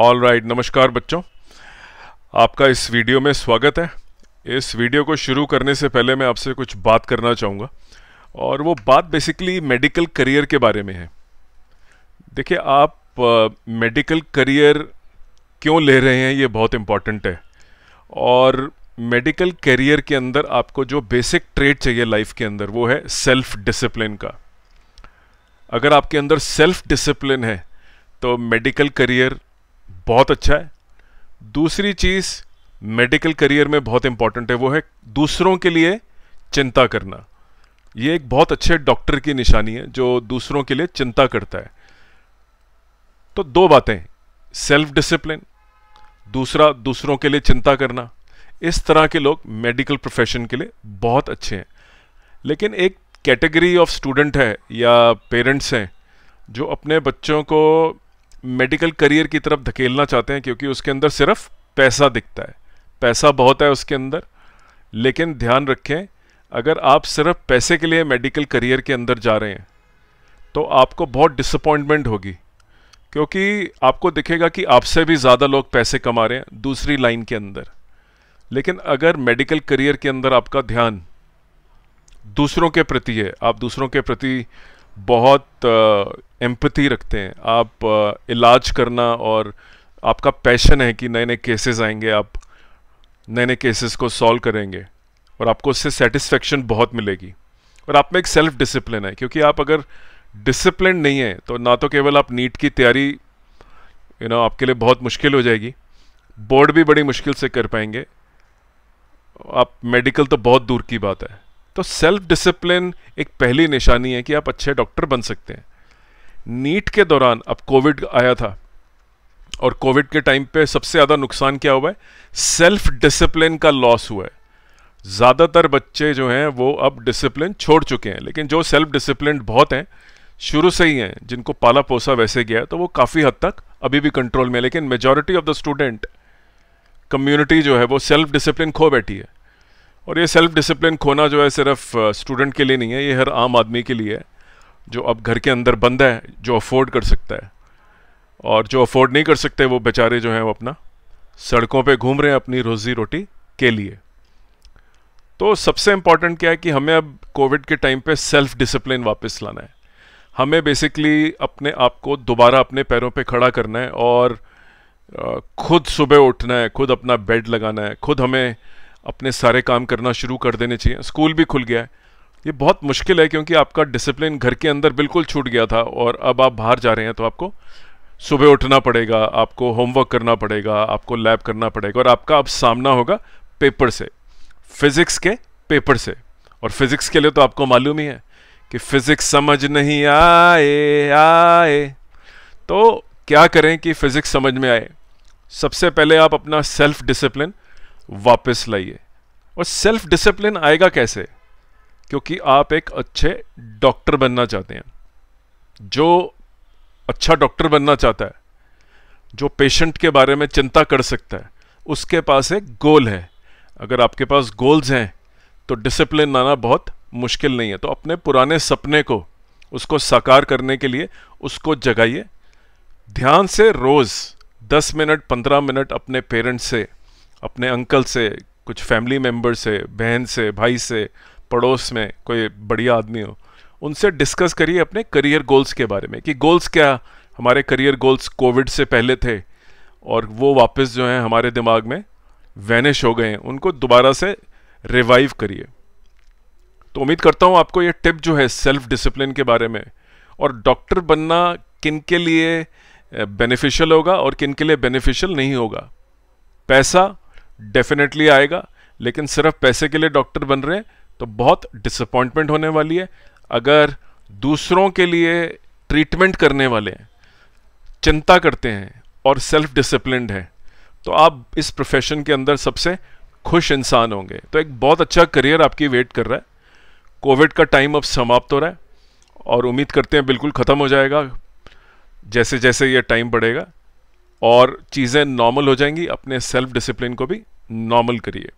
all right right, नमस्कार बच्चों आपका इस वीडियो में स्वागत है इस वीडियो को शुरू करने से पहले मैं आपसे कुछ बात करना चाहूँगा और वो बात बेसिकली मेडिकल करियर के बारे में है देखिए आप मेडिकल करियर क्यों ले रहे हैं ये बहुत इम्पॉर्टेंट है और मेडिकल करियर के अंदर आपको जो बेसिक ट्रेड चाहिए लाइफ के अंदर वो है सेल्फ डिसिप्लिन का अगर आपके अंदर सेल्फ डिसिप्लिन है तो मेडिकल करियर बहुत अच्छा है दूसरी चीज़ मेडिकल करियर में बहुत इंपॉर्टेंट है वो है दूसरों के लिए चिंता करना ये एक बहुत अच्छे डॉक्टर की निशानी है जो दूसरों के लिए चिंता करता है तो दो बातें सेल्फ डिसिप्लिन दूसरा दूसरों के लिए चिंता करना इस तरह के लोग मेडिकल प्रोफेशन के लिए बहुत अच्छे हैं लेकिन एक कैटेगरी ऑफ स्टूडेंट है या पेरेंट्स हैं जो अपने बच्चों को मेडिकल करियर की तरफ धकेलना चाहते हैं क्योंकि उसके अंदर सिर्फ पैसा दिखता है पैसा बहुत है उसके अंदर लेकिन ध्यान रखें अगर आप सिर्फ पैसे के लिए मेडिकल करियर के अंदर जा रहे हैं तो आपको बहुत डिसअपॉइंटमेंट होगी क्योंकि आपको दिखेगा कि आपसे भी ज़्यादा लोग पैसे कमा रहे हैं दूसरी लाइन के अंदर लेकिन अगर मेडिकल करियर के अंदर आपका ध्यान दूसरों के प्रति है आप दूसरों के प्रति बहुत एम्पथी रखते हैं आप इलाज करना और आपका पैशन है कि नए नए केसेस आएंगे आप नए नए केसेस को सॉल्व करेंगे और आपको उससे सेटिस्फेक्शन बहुत मिलेगी और आप में एक सेल्फ डिसिप्लिन है क्योंकि आप अगर डिसिप्लिन नहीं है तो ना तो केवल आप नीट की तैयारी यू you नो know, आपके लिए बहुत मुश्किल हो जाएगी बोर्ड भी बड़ी मुश्किल से कर पाएंगे आप मेडिकल तो बहुत दूर की बात है तो सेल्फ डिसिप्लिन एक पहली निशानी है कि आप अच्छे डॉक्टर बन सकते हैं नीट के दौरान अब कोविड आया था और कोविड के टाइम पे सबसे ज़्यादा नुकसान क्या हुआ है सेल्फ डिसिप्लिन का लॉस हुआ है ज़्यादातर बच्चे जो हैं वो अब डिसिप्लिन छोड़ चुके हैं लेकिन जो सेल्फ डिसिप्लिन बहुत हैं शुरू से ही हैं जिनको पाला पोसा वैसे गया तो वो काफ़ी हद तक अभी भी कंट्रोल में लेकिन majority of the student community जो है वो सेल्फ डिसिप्लिन खो बैठी है और ये सेल्फ डिसिप्लिन खोना जो है सिर्फ स्टूडेंट के लिए नहीं है ये हर आम आदमी के लिए है जो अब घर के अंदर बंद है जो अफोर्ड कर सकता है और जो अफोर्ड नहीं कर सकते वो बेचारे जो हैं वो अपना सड़कों पे घूम रहे हैं अपनी रोज़ी रोटी के लिए तो सबसे इम्पॉर्टेंट क्या है कि हमें अब कोविड के टाइम पे सेल्फ डिसिप्लिन वापस लाना है हमें बेसिकली अपने आप को दोबारा अपने पैरों पे खड़ा करना है और खुद सुबह उठना है खुद अपना बेड लगाना है खुद हमें अपने सारे काम करना शुरू कर देने चाहिए स्कूल भी खुल गया है ये बहुत मुश्किल है क्योंकि आपका डिसिप्लिन घर के अंदर बिल्कुल छूट गया था और अब आप बाहर जा रहे हैं तो आपको सुबह उठना पड़ेगा आपको होमवर्क करना पड़ेगा आपको लैब करना पड़ेगा और आपका अब सामना होगा पेपर से फिज़िक्स के पेपर से और फिज़िक्स के लिए तो आपको मालूम ही है कि फिज़िक्स समझ नहीं आए आए तो क्या करें कि फिज़िक्स समझ में आए सबसे पहले आप अपना सेल्फ डिसिप्लिन वापस लाइए और सेल्फ डिसिप्लिन आएगा कैसे क्योंकि आप एक अच्छे डॉक्टर बनना चाहते हैं जो अच्छा डॉक्टर बनना चाहता है जो पेशेंट के बारे में चिंता कर सकता है उसके पास एक गोल है अगर आपके पास गोल्स हैं तो डिसिप्लिन लाना बहुत मुश्किल नहीं है तो अपने पुराने सपने को उसको साकार करने के लिए उसको जगाइए ध्यान से रोज़ 10 मिनट 15 मिनट अपने पेरेंट्स से अपने अंकल से कुछ फैमिली मेम्बर से बहन से भाई से पड़ोस में कोई बढ़िया आदमी हो उनसे डिस्कस करिए अपने करियर गोल्स के बारे में कि गोल्स क्या हमारे करियर गोल्स कोविड से पहले थे और वो वापस जो हैं हमारे दिमाग में वैनिश हो गए हैं उनको दोबारा से रिवाइव करिए तो उम्मीद करता हूँ आपको ये टिप जो है सेल्फ डिसिप्लिन के बारे में और डॉक्टर बनना किन के लिए बेनिफिशियल होगा और किन के लिए बेनिफिशियल नहीं होगा पैसा डेफिनेटली आएगा लेकिन सिर्फ पैसे के लिए डॉक्टर बन रहे हैं तो बहुत डिसअपॉइंटमेंट होने वाली है अगर दूसरों के लिए ट्रीटमेंट करने वाले चिंता करते हैं और सेल्फ डिसिप्लिनड हैं तो आप इस प्रोफेशन के अंदर सबसे खुश इंसान होंगे तो एक बहुत अच्छा करियर आपकी वेट कर रहा है कोविड का टाइम अब समाप्त हो रहा है और उम्मीद करते हैं बिल्कुल ख़त्म हो जाएगा जैसे जैसे ये टाइम बढ़ेगा और चीज़ें नॉर्मल हो जाएंगी अपने सेल्फ डिसिप्लिन को भी नॉर्मल करिए